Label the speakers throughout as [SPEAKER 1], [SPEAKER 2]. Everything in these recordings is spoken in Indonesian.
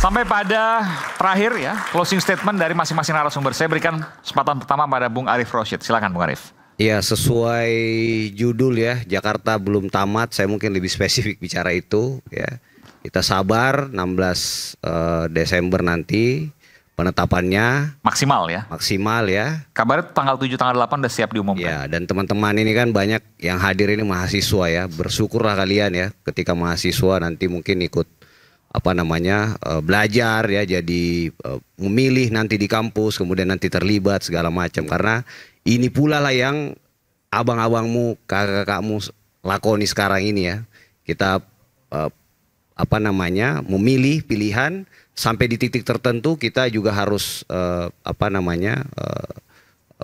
[SPEAKER 1] Sampai pada terakhir ya, closing statement dari masing-masing narasumber. Saya berikan kesempatan pertama pada Bung Arif Rosyid, Silakan Bung Arif.
[SPEAKER 2] Ya sesuai judul ya, Jakarta belum tamat. Saya mungkin lebih spesifik bicara itu ya. Kita sabar 16 uh, eh, Desember nanti penetapannya maksimal ya. Maksimal ya. Kabar tanggal 7 tanggal 8 udah siap diumumkan. Ya, dan teman-teman ini kan banyak yang hadir ini mahasiswa ya. Bersyukurlah kalian ya ketika mahasiswa nanti mungkin ikut apa namanya uh, belajar ya jadi uh, memilih nanti di kampus kemudian nanti terlibat segala macam ya. karena ini pula lah yang abang-abangmu kakak-kakakmu lakoni sekarang ini ya kita uh, apa namanya memilih pilihan sampai di titik tertentu kita juga harus uh, apa namanya uh,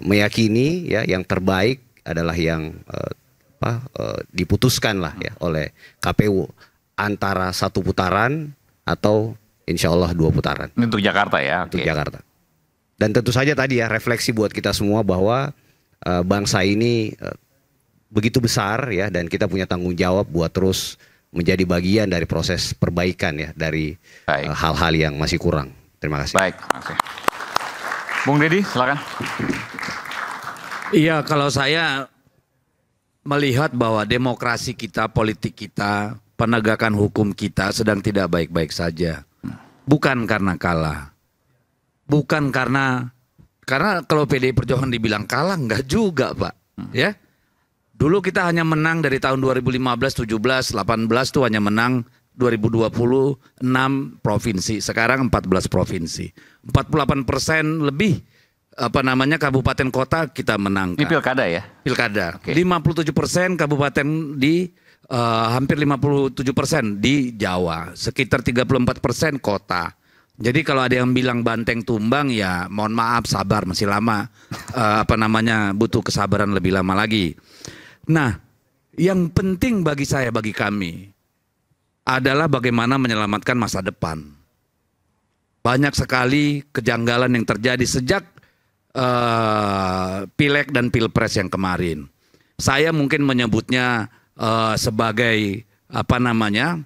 [SPEAKER 2] meyakini ya yang terbaik adalah yang uh, apa uh, diputuskan lah ya hmm. oleh KPU antara satu putaran atau insya Allah dua putaran. Untuk Jakarta ya. Untuk okay. Jakarta. Dan tentu saja tadi ya refleksi buat kita semua bahwa uh, bangsa ini uh, begitu besar ya dan kita punya tanggung jawab buat terus menjadi bagian dari proses perbaikan ya dari e, hal-hal uh, yang masih kurang. Terima kasih. Baik. Okay. Bung Deddy, silakan.
[SPEAKER 3] Iya, kalau saya melihat bahwa demokrasi kita, politik kita, penegakan hukum kita sedang tidak baik-baik saja. Bukan karena kalah. Bukan karena karena kalau PDI Perjuangan dibilang kalah enggak juga, Pak. Ya. Dulu kita hanya menang dari tahun 2015, 17, 18 itu hanya menang 2020 6 provinsi, sekarang 14 provinsi. 48 persen lebih apa namanya kabupaten kota kita menang. Di pilkada ya? Pilkada. Okay. 57 persen kabupaten di uh, hampir 57% persen di Jawa, sekitar 34% persen kota. Jadi kalau ada yang bilang Banteng tumbang ya mohon maaf sabar masih lama uh, apa namanya butuh kesabaran lebih lama lagi. Nah, yang penting bagi saya bagi kami adalah bagaimana menyelamatkan masa depan. Banyak sekali kejanggalan yang terjadi sejak uh, pileg dan pilpres yang kemarin. Saya mungkin menyebutnya uh, sebagai apa namanya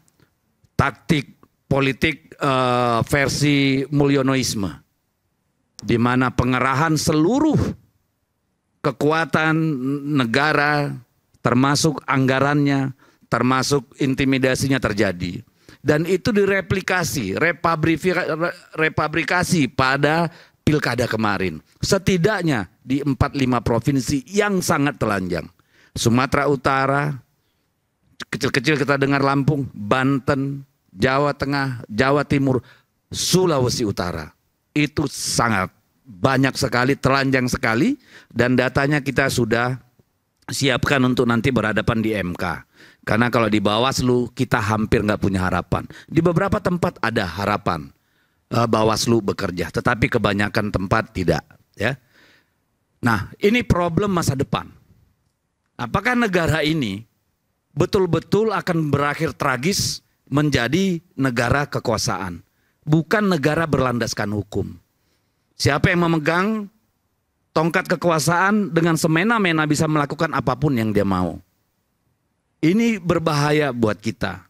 [SPEAKER 3] taktik politik uh, versi Mulyonoisme, di mana pengerahan seluruh kekuatan negara, termasuk anggarannya, termasuk intimidasinya terjadi. Dan itu direplikasi, repabrikasi pada pilkada kemarin. Setidaknya di empat lima provinsi yang sangat telanjang. Sumatera Utara, Kecil-kecil kita dengar Lampung, Banten, Jawa Tengah, Jawa Timur, Sulawesi Utara. Itu sangat banyak sekali, telanjang sekali dan datanya kita sudah siapkan untuk nanti berhadapan di MK. Karena kalau di Bawaslu kita hampir nggak punya harapan. Di beberapa tempat ada harapan eh, Bawaslu bekerja, tetapi kebanyakan tempat tidak. Ya, nah ini problem masa depan. Apakah negara ini betul-betul akan berakhir tragis menjadi negara kekuasaan, bukan negara berlandaskan hukum. Siapa yang memegang tongkat kekuasaan dengan semena-mena bisa melakukan apapun yang dia mau. Ini berbahaya buat kita.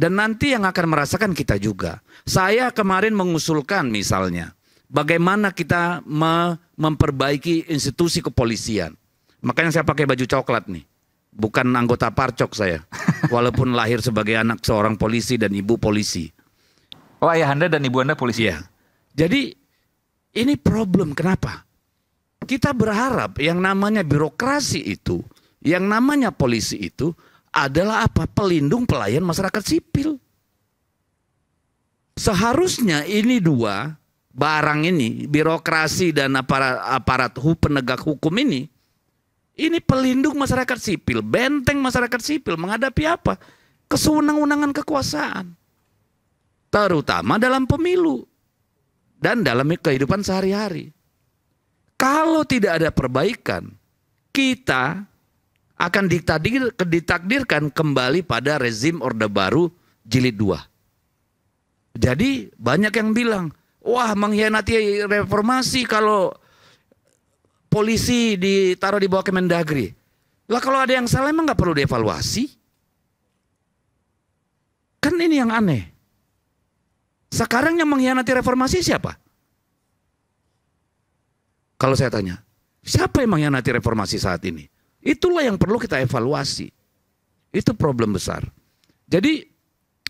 [SPEAKER 3] Dan nanti yang akan merasakan kita juga. Saya kemarin mengusulkan misalnya, bagaimana kita memperbaiki institusi kepolisian. Makanya saya pakai baju coklat nih. Bukan anggota parcok saya. Walaupun lahir sebagai anak seorang polisi dan ibu polisi. Oh ayah anda dan ibu anda polisi? ya. Jadi ini problem kenapa? Kita berharap yang namanya birokrasi itu, yang namanya polisi itu adalah apa? Pelindung pelayan masyarakat sipil. Seharusnya ini dua barang ini, birokrasi dan aparat, aparat penegak hukum ini ini pelindung masyarakat sipil, benteng masyarakat sipil menghadapi apa? Kesewenang-wenangan kekuasaan. Terutama dalam pemilu dan dalam kehidupan sehari-hari. Kalau tidak ada perbaikan, kita akan ditakdir, ditakdirkan kembali pada rezim Orde Baru jilid 2. Jadi banyak yang bilang, wah mengkhianati reformasi kalau polisi ditaruh di bawah Kemendagri. Lah kalau ada yang salah emang nggak perlu dievaluasi? Kan ini yang aneh. Sekarang yang mengkhianati reformasi siapa? Kalau saya tanya, siapa yang mengkhianati reformasi saat ini? Itulah yang perlu kita evaluasi. Itu problem besar. Jadi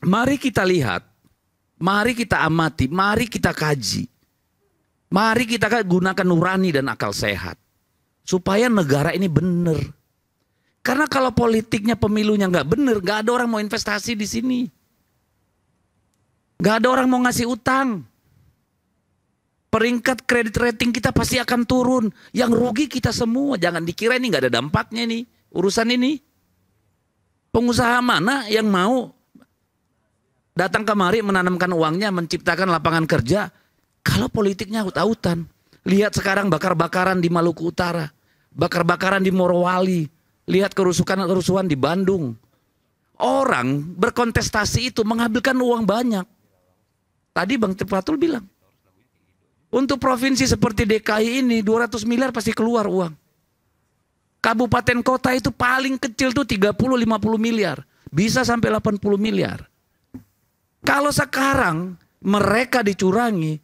[SPEAKER 3] mari kita lihat, mari kita amati, mari kita kaji Mari kita kan gunakan nurani dan akal sehat. Supaya negara ini benar. Karena kalau politiknya pemilunya nggak benar, nggak ada orang mau investasi di sini. Nggak ada orang mau ngasih utang. Peringkat kredit rating kita pasti akan turun. Yang rugi kita semua. Jangan dikira ini nggak ada dampaknya nih. Urusan ini. Pengusaha mana yang mau datang kemari menanamkan uangnya, menciptakan lapangan kerja, kalau politiknya hutan hutan Lihat sekarang bakar-bakaran di Maluku Utara. Bakar-bakaran di Morowali. Lihat kerusuhan-kerusuhan di Bandung. Orang berkontestasi itu mengambilkan uang banyak. Tadi Bang Tepatul bilang. Untuk provinsi seperti DKI ini 200 miliar pasti keluar uang. Kabupaten kota itu paling kecil tuh 30-50 miliar. Bisa sampai 80 miliar. Kalau sekarang mereka dicurangi,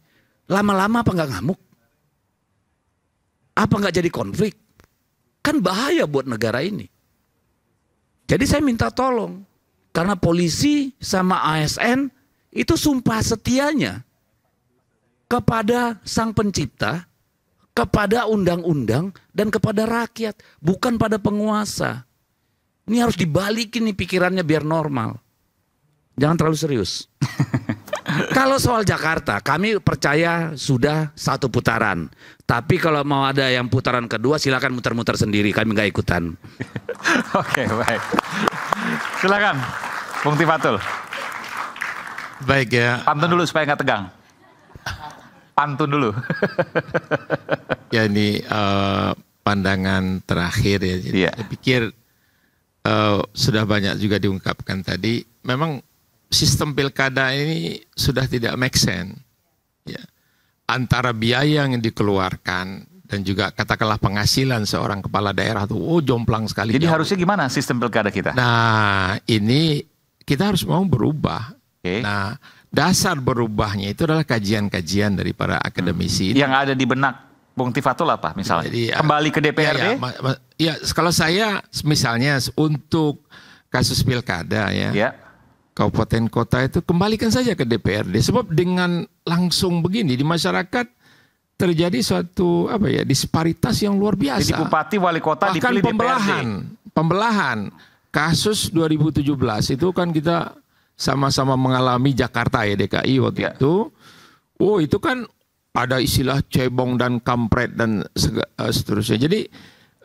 [SPEAKER 3] Lama-lama apa nggak ngamuk? Apa nggak jadi konflik? Kan bahaya buat negara ini. Jadi saya minta tolong. Karena polisi sama ASN itu sumpah setianya kepada sang pencipta, kepada undang-undang, dan kepada rakyat. Bukan pada penguasa. Ini harus dibalikin nih pikirannya biar normal. Jangan terlalu serius. kalau soal Jakarta, kami percaya sudah satu putaran. Tapi kalau mau ada yang putaran kedua, silakan muter-muter sendiri. Kami nggak ikutan. Oke, baik.
[SPEAKER 1] Silakan, Bung Tifatul. Baik ya. Pantun dulu supaya nggak tegang. Pantun dulu. ya ini
[SPEAKER 4] uh, pandangan terakhir ya. Jadi yeah. Saya pikir uh, sudah banyak juga diungkapkan tadi. Memang sistem pilkada ini sudah tidak make sense. Ya. Antara biaya yang dikeluarkan dan juga katakanlah penghasilan seorang kepala daerah itu oh jomplang sekali. Jadi jauh. harusnya gimana sistem pilkada kita? Nah, ini kita harus mau berubah. Okay. Nah, dasar berubahnya itu adalah kajian-kajian dari para akademisi. Hmm. Yang ada di benak Bung Tifatul apa misalnya? Jadi, ya, Kembali ke DPRD? Ya, ya, ya, kalau saya misalnya untuk kasus pilkada ya. ya kabupaten kota itu kembalikan saja ke DPRD sebab dengan langsung begini di masyarakat terjadi suatu apa ya disparitas yang luar biasa. Jadi bupati
[SPEAKER 1] wali kota bahkan dipilih pembelahan,
[SPEAKER 4] DPRD. pembelahan kasus 2017 itu kan kita sama-sama mengalami Jakarta ya DKI waktu ya. itu. Oh itu kan ada istilah cebong dan kampret dan eh, seterusnya. Jadi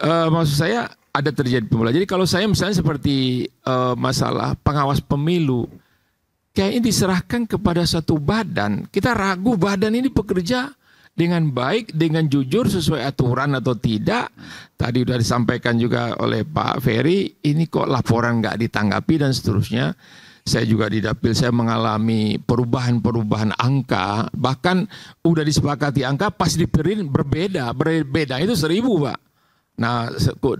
[SPEAKER 4] uh, maksud saya ada terjadi pemula. Jadi kalau saya misalnya seperti uh, masalah pengawas pemilu, kayak kayaknya diserahkan kepada satu badan. Kita ragu badan ini bekerja dengan baik, dengan jujur, sesuai aturan atau tidak. Tadi sudah disampaikan juga oleh Pak Ferry, ini kok laporan nggak ditanggapi dan seterusnya. Saya juga di dapil saya mengalami perubahan-perubahan angka, bahkan udah disepakati angka pas diperin berbeda, berbeda itu seribu pak Nah,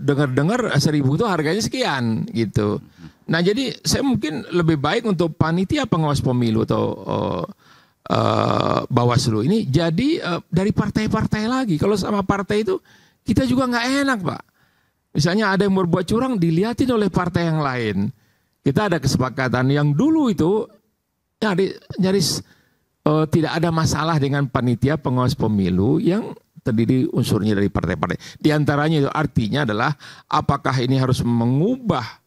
[SPEAKER 4] dengar-dengar seribu itu harganya sekian gitu. Nah, jadi saya mungkin lebih baik untuk panitia pengawas pemilu atau uh, uh, Bawaslu ini jadi uh, dari partai-partai lagi. Kalau sama partai itu kita juga nggak enak, Pak. Misalnya ada yang berbuat curang dilihatin oleh partai yang lain. Kita ada kesepakatan yang dulu itu nyaris nyaris uh, tidak ada masalah dengan panitia pengawas pemilu yang terdiri unsurnya dari partai-partai. Di antaranya itu artinya adalah apakah ini harus mengubah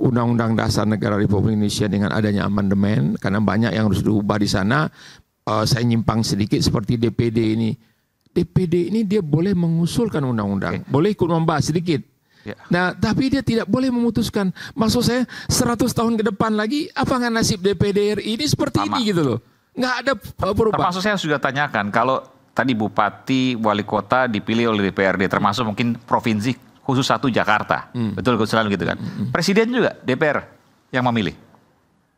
[SPEAKER 4] Undang-Undang Dasar Negara Republik Indonesia dengan adanya amandemen karena banyak yang harus diubah di sana. Uh, saya nyimpang sedikit seperti DPD ini. DPD ini dia boleh mengusulkan undang-undang, okay. boleh ikut membahas sedikit. Yeah. Nah, tapi dia tidak boleh memutuskan. Maksud saya 100 tahun ke depan lagi apa nasib DPD RI ini seperti Sama. ini gitu loh. Nggak ada eh,
[SPEAKER 1] perubahan. Termasuk saya sudah tanyakan kalau tadi bupati, wali kota dipilih oleh DPRD, termasuk mungkin provinsi khusus satu Jakarta, hmm. betul selalu gitu kan. Hmm. hmm. Presiden juga DPR yang memilih.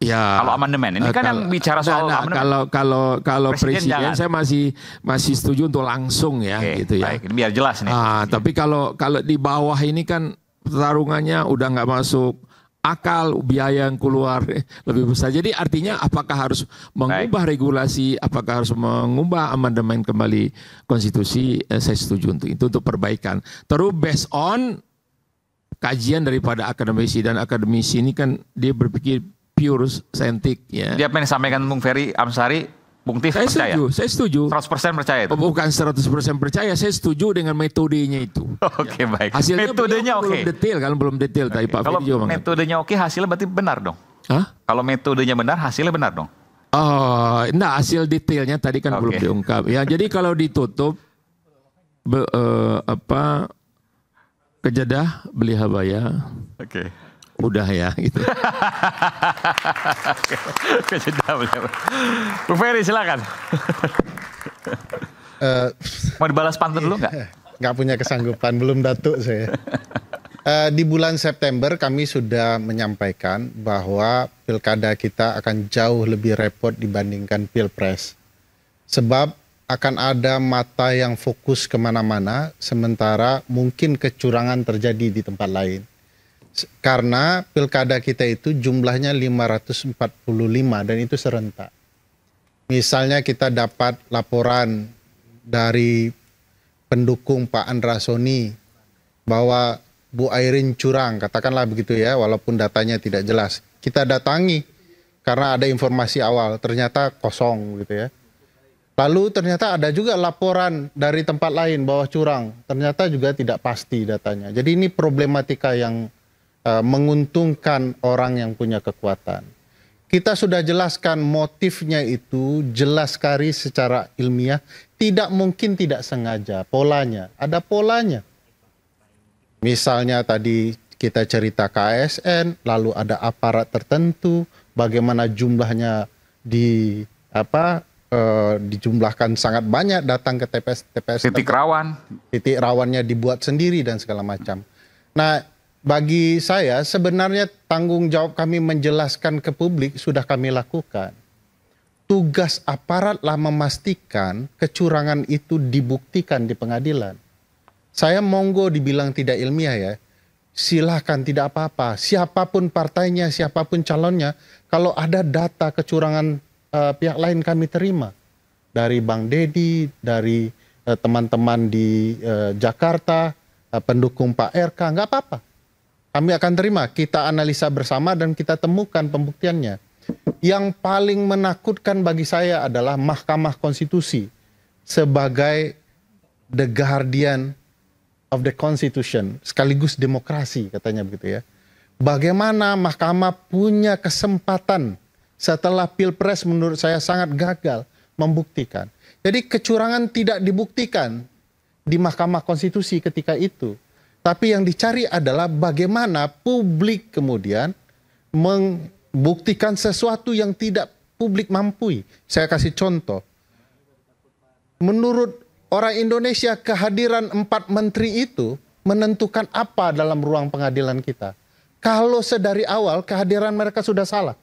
[SPEAKER 1] Ya. Kalau amandemen ini eh, kan kalau, yang bicara
[SPEAKER 4] nah, soal nah, amandemen. Kalau kalau kalau presiden, presiden saya masih masih setuju untuk langsung ya okay, gitu ya. Baik, biar jelas nih. Ah, tapi kalau kalau di bawah ini kan pertarungannya udah nggak masuk akal biaya yang keluar eh, lebih besar. Jadi artinya apakah harus mengubah regulasi, apakah harus mengubah amandemen kembali konstitusi? Eh, saya setuju untuk itu untuk perbaikan. Terus based on kajian daripada akademisi dan akademisi ini kan dia berpikir pure scientific.
[SPEAKER 1] ya. Dia pengen sampaikan Bung Ferry Amsari
[SPEAKER 4] Bung Tis saya percaya? setuju, saya setuju. 100% percaya itu? Bukan 100% percaya, saya setuju dengan metodenya itu. oke, okay, ya. baik. Hasilnya metodenya oke. Okay. Belum
[SPEAKER 1] detail kan, belum
[SPEAKER 4] detail okay. tadi Pak Kalau Firjo metodenya
[SPEAKER 1] oke, okay, hasilnya berarti benar dong? Hah? Kalau metodenya benar, hasilnya benar dong?
[SPEAKER 4] Oh, nah hasil detailnya tadi kan okay. belum diungkap. Ya, jadi kalau ditutup be, uh, apa kejedah beli habaya. Oke. Okay mudah ya gitu.
[SPEAKER 1] Bung Ferry silakan. uh, Mau dibalas pantun dulu nggak? Nggak punya
[SPEAKER 5] kesanggupan, belum datuk saya. Uh, di bulan September kami sudah menyampaikan bahwa pilkada kita akan jauh lebih repot dibandingkan pilpres. Sebab akan ada mata yang fokus kemana-mana, sementara mungkin kecurangan terjadi di tempat lain karena pilkada kita itu jumlahnya 545 dan itu serentak. Misalnya kita dapat laporan dari pendukung Pak Andra Soni bahwa Bu Airin curang, katakanlah begitu ya, walaupun datanya tidak jelas. Kita datangi karena ada informasi awal, ternyata kosong gitu ya. Lalu ternyata ada juga laporan dari tempat lain bahwa curang, ternyata juga tidak pasti datanya. Jadi ini problematika yang Eh, menguntungkan orang yang punya kekuatan. Kita sudah jelaskan motifnya itu jelas sekali secara ilmiah, tidak mungkin tidak sengaja polanya. Ada polanya. Misalnya tadi kita cerita KSN, lalu ada aparat tertentu, bagaimana jumlahnya di apa e, dijumlahkan sangat banyak datang ke TPS TPS titik rawan titik rawannya dibuat sendiri dan segala macam. Nah bagi saya sebenarnya tanggung jawab kami menjelaskan ke publik sudah kami lakukan. Tugas aparatlah memastikan kecurangan itu dibuktikan di pengadilan. Saya monggo dibilang tidak ilmiah ya. Silahkan tidak apa-apa. Siapapun partainya, siapapun calonnya, kalau ada data kecurangan uh, pihak lain kami terima dari Bang Dedi, dari eh, teman-teman uh, di uh, Jakarta, uh, pendukung Pak RK, nggak apa-apa kami akan terima, kita analisa bersama dan kita temukan pembuktiannya. Yang paling menakutkan bagi saya adalah Mahkamah Konstitusi sebagai the guardian of the constitution, sekaligus demokrasi katanya begitu ya. Bagaimana Mahkamah punya kesempatan setelah Pilpres menurut saya sangat gagal membuktikan. Jadi kecurangan tidak dibuktikan di Mahkamah Konstitusi ketika itu. Tapi yang dicari adalah bagaimana publik kemudian membuktikan sesuatu yang tidak publik mampu. Saya kasih contoh. Menurut orang Indonesia kehadiran empat menteri itu menentukan apa dalam ruang pengadilan kita. Kalau sedari awal kehadiran mereka sudah salah.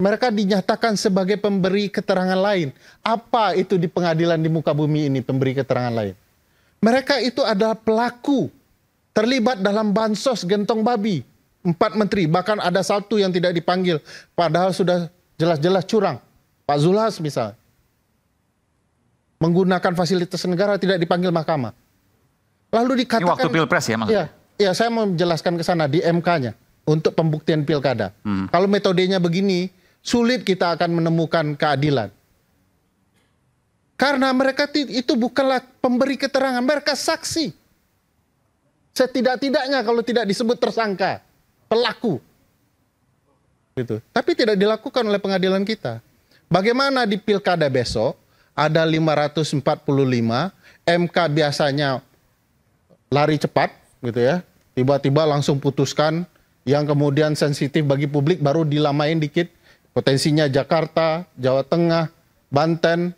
[SPEAKER 5] Mereka dinyatakan sebagai pemberi keterangan lain. Apa itu di pengadilan di muka bumi ini pemberi keterangan lain? Mereka itu adalah pelaku terlibat dalam bansos gentong babi. Empat menteri, bahkan ada satu yang tidak dipanggil. Padahal sudah jelas-jelas curang. Pak Zulhas misalnya. Menggunakan fasilitas negara tidak dipanggil mahkamah. Lalu dikatakan... Ini waktu pilpres ya maksudnya? Ya, ya, saya mau menjelaskan ke sana di MK-nya. Untuk pembuktian pilkada. Hmm. Kalau metodenya begini, sulit kita akan menemukan keadilan. Karena mereka itu bukanlah pemberi keterangan, mereka saksi. Setidak-tidaknya kalau tidak disebut tersangka, pelaku. Gitu. Tapi tidak dilakukan oleh pengadilan kita. Bagaimana di pilkada besok ada 545, MK biasanya lari cepat gitu ya. Tiba-tiba langsung putuskan yang kemudian sensitif bagi publik baru dilamain dikit. Potensinya Jakarta, Jawa Tengah, Banten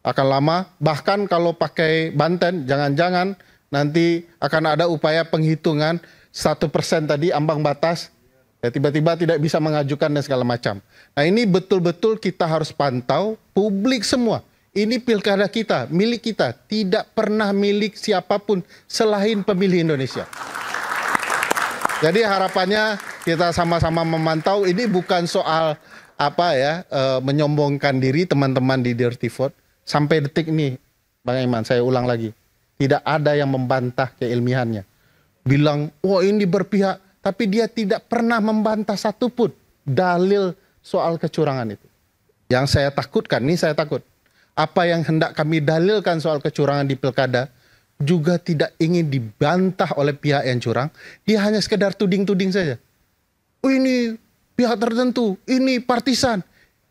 [SPEAKER 5] akan lama. Bahkan kalau pakai Banten jangan-jangan nanti akan ada upaya penghitungan satu persen tadi ambang batas ya tiba-tiba tidak bisa mengajukan dan segala macam. Nah ini betul-betul kita harus pantau publik semua. Ini pilkada kita, milik kita, tidak pernah milik siapapun selain pemilih Indonesia. Jadi harapannya kita sama-sama memantau ini bukan soal apa ya e, menyombongkan diri teman-teman di Dirty Vote sampai detik ini Bang Iman saya ulang lagi tidak ada yang membantah keilmiahannya. Bilang, wah oh, ini berpihak. Tapi dia tidak pernah membantah satupun dalil soal kecurangan itu. Yang saya takutkan, ini saya takut. Apa yang hendak kami dalilkan soal kecurangan di pilkada, juga tidak ingin dibantah oleh pihak yang curang. Dia hanya sekedar tuding-tuding saja. Oh, ini pihak tertentu, ini partisan.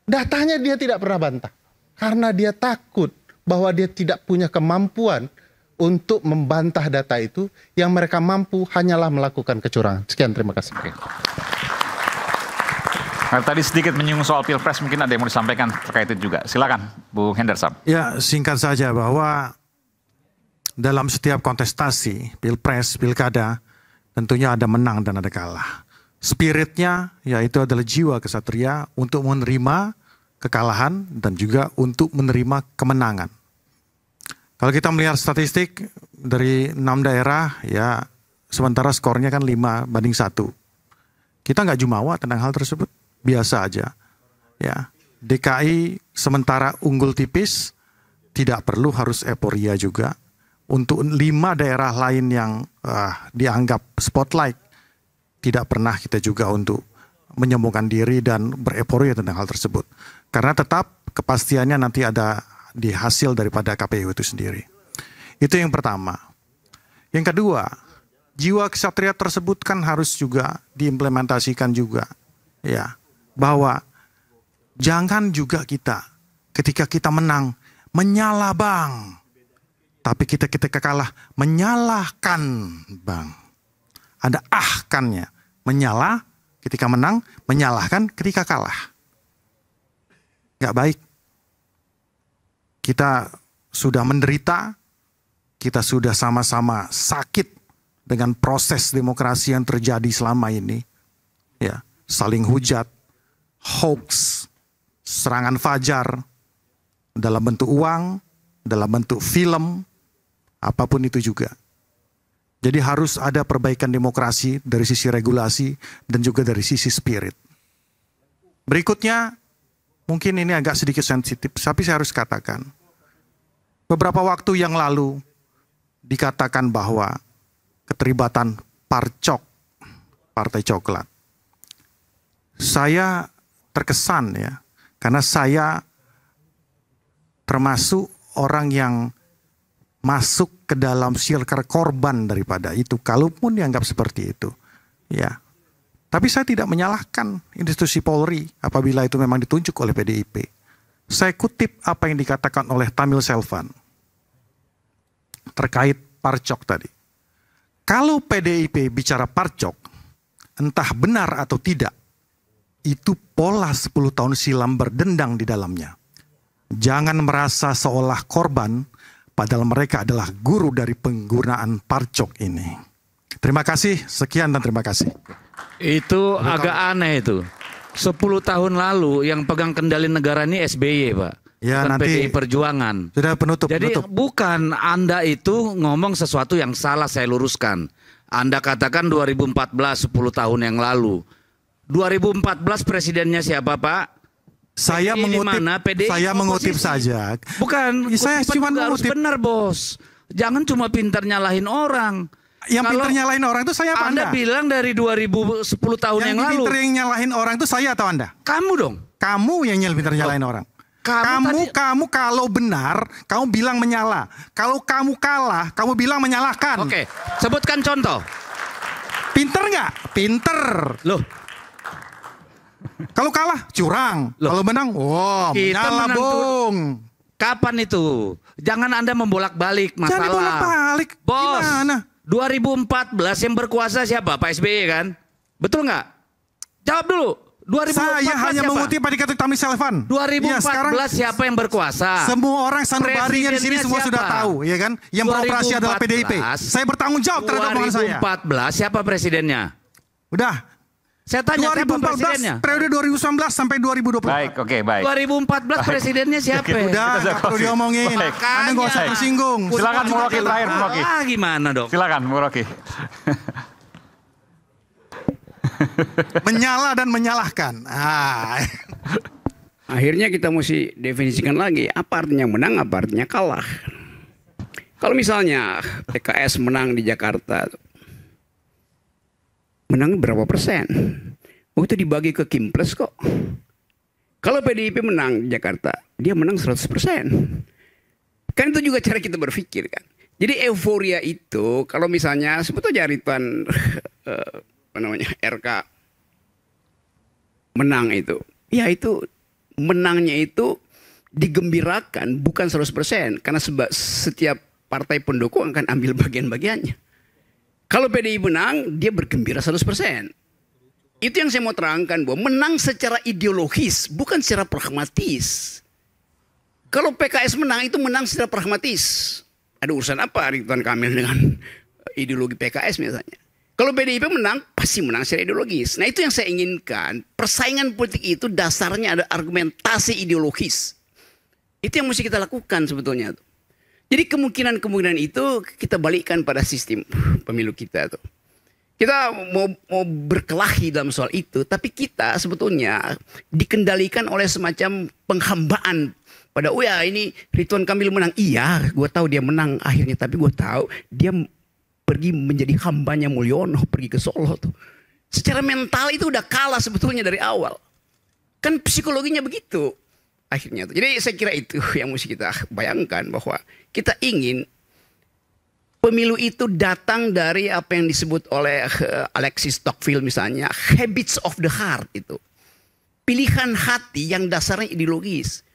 [SPEAKER 5] Datanya dia tidak pernah bantah. Karena dia takut bahwa dia tidak punya kemampuan untuk membantah data itu yang mereka mampu hanyalah melakukan kecurangan. Sekian terima kasih. Oke.
[SPEAKER 1] Nah, tadi sedikit menyinggung soal pilpres mungkin ada yang mau disampaikan terkait itu juga. Silakan Bu Henderson.
[SPEAKER 6] Ya singkat saja bahwa dalam setiap kontestasi pilpres pilkada tentunya ada menang dan ada kalah. Spiritnya yaitu adalah jiwa kesatria untuk menerima kekalahan dan juga untuk menerima kemenangan. Kalau kita melihat statistik dari enam daerah ya sementara skornya kan 5 banding satu, Kita nggak jumawa tentang hal tersebut, biasa aja. Ya, DKI sementara unggul tipis, tidak perlu harus eporia juga. Untuk lima daerah lain yang uh, dianggap spotlight, tidak pernah kita juga untuk menyembuhkan diri dan bereporia tentang hal tersebut. Karena tetap kepastiannya nanti ada di hasil daripada KPU itu sendiri. Itu yang pertama. Yang kedua, jiwa kesatria tersebut kan harus juga diimplementasikan juga. Ya, bahwa jangan juga kita ketika kita menang menyala bang. Tapi kita ketika kalah menyalahkan bang. Ada ahkannya. Menyala ketika menang, menyalahkan ketika kalah. Gak baik. Kita sudah menderita, kita sudah sama-sama sakit dengan proses demokrasi yang terjadi selama ini. Ya, saling hujat, hoax, serangan fajar dalam bentuk uang, dalam bentuk film, apapun itu juga. Jadi harus ada perbaikan demokrasi dari sisi regulasi dan juga dari sisi spirit. Berikutnya, mungkin ini agak sedikit sensitif, tapi saya harus katakan, Beberapa waktu yang lalu dikatakan bahwa keterlibatan Parcok, Partai Coklat. Saya terkesan ya, karena saya termasuk orang yang masuk ke dalam circle korban daripada itu. Kalaupun dianggap seperti itu. Ya, tapi saya tidak menyalahkan institusi Polri apabila itu memang ditunjuk oleh PDIP. Saya kutip apa yang dikatakan oleh Tamil Selvan terkait parcok tadi. Kalau PDIP bicara parcok, entah benar atau tidak, itu pola 10 tahun silam berdendang di dalamnya. Jangan merasa seolah korban, padahal mereka adalah guru dari penggunaan parcok ini. Terima kasih, sekian dan terima kasih.
[SPEAKER 3] Itu agak aneh itu. 10 tahun lalu yang pegang kendali negara ini SBY, Pak. Ya, bukan nanti PDI Perjuangan. Sudah penutup. Jadi penutup. bukan Anda itu ngomong sesuatu yang salah saya luruskan. Anda katakan 2014 10 tahun yang lalu. 2014 presidennya siapa, Pak? saya PDI mengutip mana, PDI saya mengutip saja. Bukan, saya cuma mengutip. Harus benar, Bos. Jangan cuma pintar nyalahin orang yang kalau pinter nyalahin orang itu saya apa anda? Anda bilang dari 2010 tahun yang, yang lalu. Yang pinter yang
[SPEAKER 6] nyalahin orang itu saya atau Anda? Kamu dong. Kamu yang nyel pinter nyalahin oh. orang.
[SPEAKER 3] Kamu, kamu, tadi... kamu
[SPEAKER 6] kalau benar, kamu bilang menyala. Kalau kamu kalah, kamu bilang menyalahkan. Oke, sebutkan contoh. Pinter nggak? Pinter. Loh,
[SPEAKER 3] kalau kalah curang, Loh. kalau menang, wow, menyala bung. Kapan itu? Jangan Anda membolak-balik masalah. Jangan bolak-balik. Bos. Gimana? 2014 yang berkuasa siapa? Pak SBY kan? Betul nggak? Jawab dulu. 2014 Saya hanya siapa? mengutip
[SPEAKER 6] Pak ketik Tami Selvan.
[SPEAKER 3] 2014 ya, siapa yang berkuasa?
[SPEAKER 6] Semua orang sanubarinya di sini semua sudah tahu, ya
[SPEAKER 3] kan? Yang beroperasi adalah PDIP. Saya bertanggung jawab terhadap omongan saya. 2014 siapa presidennya? Udah, saya tanya 2014, siapa presidennya? Periode 2019 sampai 2020. Baik, oke, okay, baik. 2014 baik. presidennya siapa? Ya? Udah, enggak perlu diomongin. Anda enggak usah tersinggung. Silakan Muroki terakhir, Muroki. Ah, gimana dong? Silakan
[SPEAKER 7] Muroki. Menyala dan menyalahkan. Ah. Akhirnya kita mesti definisikan lagi apa artinya menang, apa artinya kalah. Kalau misalnya PKS menang di Jakarta, menang berapa persen. Oh itu dibagi ke Kim Plus kok. Kalau PDIP menang Jakarta, dia menang 100 persen. Kan itu juga cara kita berpikir kan. Jadi euforia itu kalau misalnya sebetulnya jaritan eh, apa namanya RK menang itu. Ya itu menangnya itu digembirakan bukan 100% karena setiap partai pendukung akan ambil bagian-bagiannya. Kalau PDI menang, dia bergembira 100%. Itu yang saya mau terangkan bahwa menang secara ideologis, bukan secara pragmatis. Kalau PKS menang itu menang secara pragmatis. Ada urusan apa Ridwan Kamil dengan eh, ideologi PKS misalnya? Kalau PDIP menang, pasti menang secara ideologis. Nah itu yang saya inginkan. Persaingan politik itu dasarnya ada argumentasi ideologis. Itu yang mesti kita lakukan sebetulnya. Jadi kemungkinan-kemungkinan itu kita balikkan pada sistem pemilu kita tuh. Kita mau mau berkelahi dalam soal itu, tapi kita sebetulnya dikendalikan oleh semacam penghambaan pada oh ya ini Ridwan Kamil menang. Iya, gue tahu dia menang akhirnya, tapi gue tahu dia pergi menjadi hambanya Mulyono pergi ke Solo tuh. Secara mental itu udah kalah sebetulnya dari awal. Kan psikologinya begitu akhirnya. Tuh. Jadi saya kira itu yang mesti kita bayangkan bahwa kita ingin pemilu itu datang dari apa yang disebut oleh eh, Alexis Tocqueville misalnya, habits of the heart itu. Pilihan hati yang dasarnya ideologis.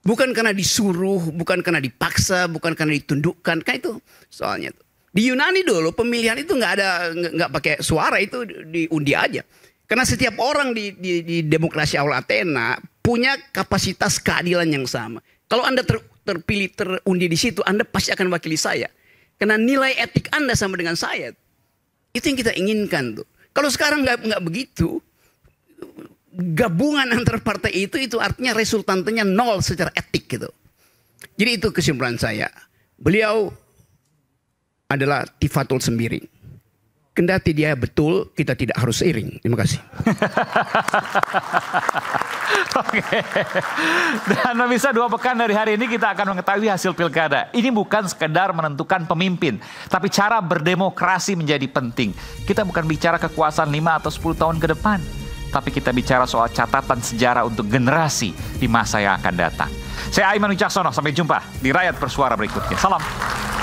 [SPEAKER 7] Bukan karena disuruh, bukan karena dipaksa, bukan karena ditundukkan, kan itu soalnya. Di Yunani dulu pemilihan itu nggak ada nggak pakai suara itu diundi aja. Karena setiap orang di, di, di demokrasi awal Athena punya kapasitas keadilan yang sama. Kalau Anda ter, terpilih terundi di situ, Anda pasti akan wakili saya. Karena nilai etik Anda sama dengan saya. Itu yang kita inginkan tuh. Kalau sekarang nggak nggak begitu, gabungan antar partai itu itu artinya resultantenya nol secara etik gitu. Jadi itu kesimpulan saya. Beliau adalah Tifatul Sembiring. Kendati dia betul, kita tidak harus seiring. Terima kasih.
[SPEAKER 1] Oke. Okay. Dan bisa dua pekan dari hari ini kita akan mengetahui hasil pilkada. Ini bukan sekedar menentukan pemimpin, tapi cara berdemokrasi menjadi penting. Kita bukan bicara kekuasaan 5 atau 10 tahun ke depan, tapi kita bicara soal catatan sejarah untuk generasi di masa yang akan datang. Saya Aiman Wicaksono, sampai jumpa di Rakyat Bersuara berikutnya. Salam.